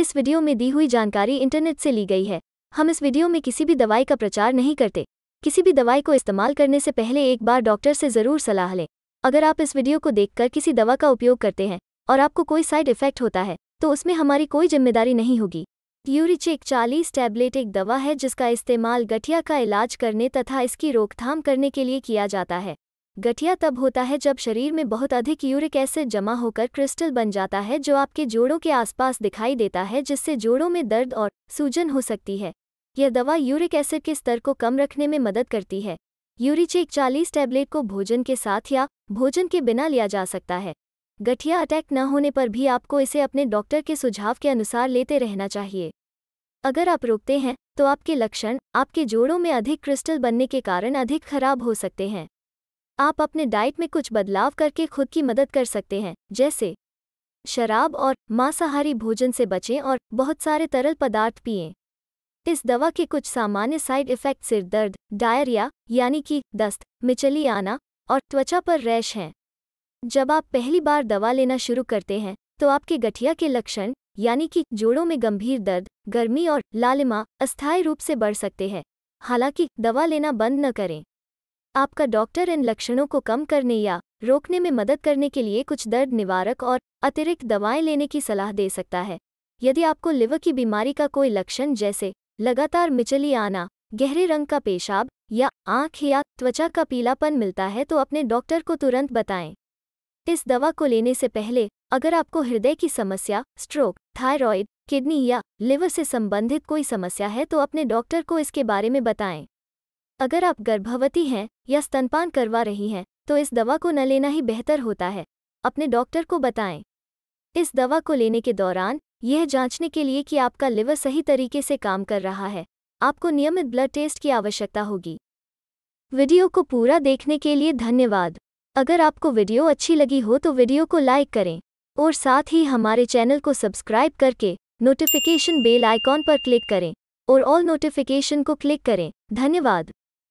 इस वीडियो में दी हुई जानकारी इंटरनेट से ली गई है हम इस वीडियो में किसी भी दवाई का प्रचार नहीं करते किसी भी दवाई को इस्तेमाल करने से पहले एक बार डॉक्टर से ज़रूर सलाह लें अगर आप इस वीडियो को देखकर किसी दवा का उपयोग करते हैं और आपको कोई साइड इफेक्ट होता है तो उसमें हमारी कोई जिम्मेदारी नहीं होगी यूरिचिक 40 टैबलेट एक दवा है जिसका इस्तेमाल गठिया का इलाज करने तथा इसकी रोकथाम करने के लिए किया जाता है गठिया तब होता है जब शरीर में बहुत अधिक यूरिक एसिड जमा होकर क्रिस्टल बन जाता है जो आपके जोड़ों के आसपास दिखाई देता है जिससे जोड़ों में दर्द और सूजन हो सकती है यह दवा यूरिक एसिड के स्तर को कम रखने में मदद करती है यूरिचेक 40 टैबलेट को भोजन के साथ या भोजन के बिना लिया जा सकता है गठिया अटैक न होने पर भी आपको इसे अपने डॉक्टर के सुझाव के अनुसार लेते रहना चाहिए अगर आप रोकते हैं तो आपके लक्षण आपके जोड़ों में अधिक क्रिस्टल बनने के कारण अधिक खराब हो सकते हैं आप अपने डाइट में कुछ बदलाव करके खुद की मदद कर सकते हैं जैसे शराब और मांसाहारी भोजन से बचें और बहुत सारे तरल पदार्थ पिएं इस दवा के कुछ सामान्य साइड इफ़ेक्ट सिर दर्द डायरिया यानी कि दस्त मिचली आना और त्वचा पर रैश हैं जब आप पहली बार दवा लेना शुरू करते हैं तो आपके गठिया के लक्षण यानी कि जोड़ों में गंभीर दर्द गर्मी और लालिमा अस्थायी रूप से बढ़ सकते हैं हालांकि दवा लेना बंद न करें आपका डॉक्टर इन लक्षणों को कम करने या रोकने में मदद करने के लिए कुछ दर्द निवारक और अतिरिक्त दवाएं लेने की सलाह दे सकता है यदि आपको लिवर की बीमारी का कोई लक्षण जैसे लगातार मिचली आना गहरे रंग का पेशाब या आंख या त्वचा का पीलापन मिलता है तो अपने डॉक्टर को तुरंत बताएं इस दवा को लेने से पहले अगर आपको हृदय की समस्या स्ट्रोक थायरॉयड किडनी या लिवर से संबंधित कोई समस्या है तो अपने डॉक्टर को इसके बारे में बताएं अगर आप गर्भवती हैं या स्तनपान करवा रही हैं तो इस दवा को न लेना ही बेहतर होता है अपने डॉक्टर को बताएं इस दवा को लेने के दौरान यह जांचने के लिए कि आपका लिवर सही तरीके से काम कर रहा है आपको नियमित ब्लड टेस्ट की आवश्यकता होगी वीडियो को पूरा देखने के लिए धन्यवाद अगर आपको वीडियो अच्छी लगी हो तो वीडियो को लाइक करें और साथ ही हमारे चैनल को सब्सक्राइब करके नोटिफिकेशन बेल आइकॉन पर क्लिक करें और ऑल नोटिफिकेशन को क्लिक करें धन्यवाद